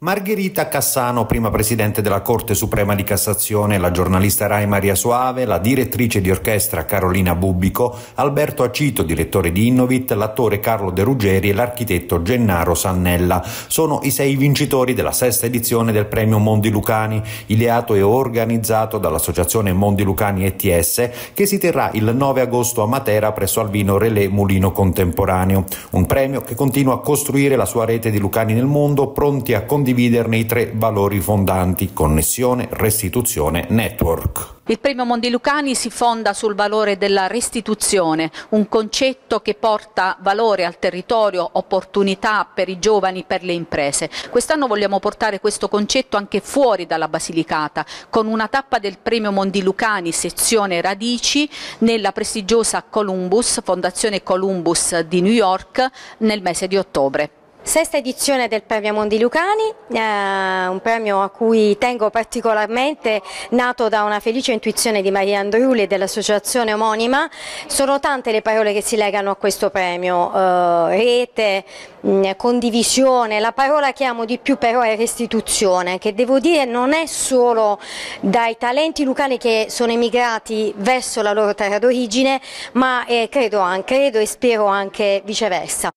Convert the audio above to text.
Margherita Cassano, prima presidente della Corte Suprema di Cassazione, la giornalista Rai Maria Soave, la direttrice di orchestra Carolina Bubbico, Alberto Acito, direttore di Innovit, l'attore Carlo De Ruggeri e l'architetto Gennaro Sannella. Sono i sei vincitori della sesta edizione del premio Mondi Lucani, ideato e organizzato dall'associazione Mondi Lucani ETS, che si terrà il 9 agosto a Matera presso Alvino Relè Mulino Contemporaneo. Un premio che continua a costruire la sua rete di Lucani nel mondo, pronti a condividere condividerne i tre valori fondanti connessione, restituzione, network. Il premio Mondilucani si fonda sul valore della restituzione, un concetto che porta valore al territorio, opportunità per i giovani, per le imprese. Quest'anno vogliamo portare questo concetto anche fuori dalla Basilicata, con una tappa del premio Mondilucani sezione Radici nella prestigiosa Columbus, Fondazione Columbus di New York nel mese di ottobre. Sesta edizione del premio Mondi Lucani, eh, un premio a cui tengo particolarmente, nato da una felice intuizione di Maria Andriuli e dell'associazione omonima. Sono tante le parole che si legano a questo premio, eh, rete, mh, mm, condivisione, la parola che amo di più però è restituzione, che devo dire non è solo dai talenti lucani che sono emigrati verso la loro terra d'origine, ma eh, credo, credo e spero anche viceversa.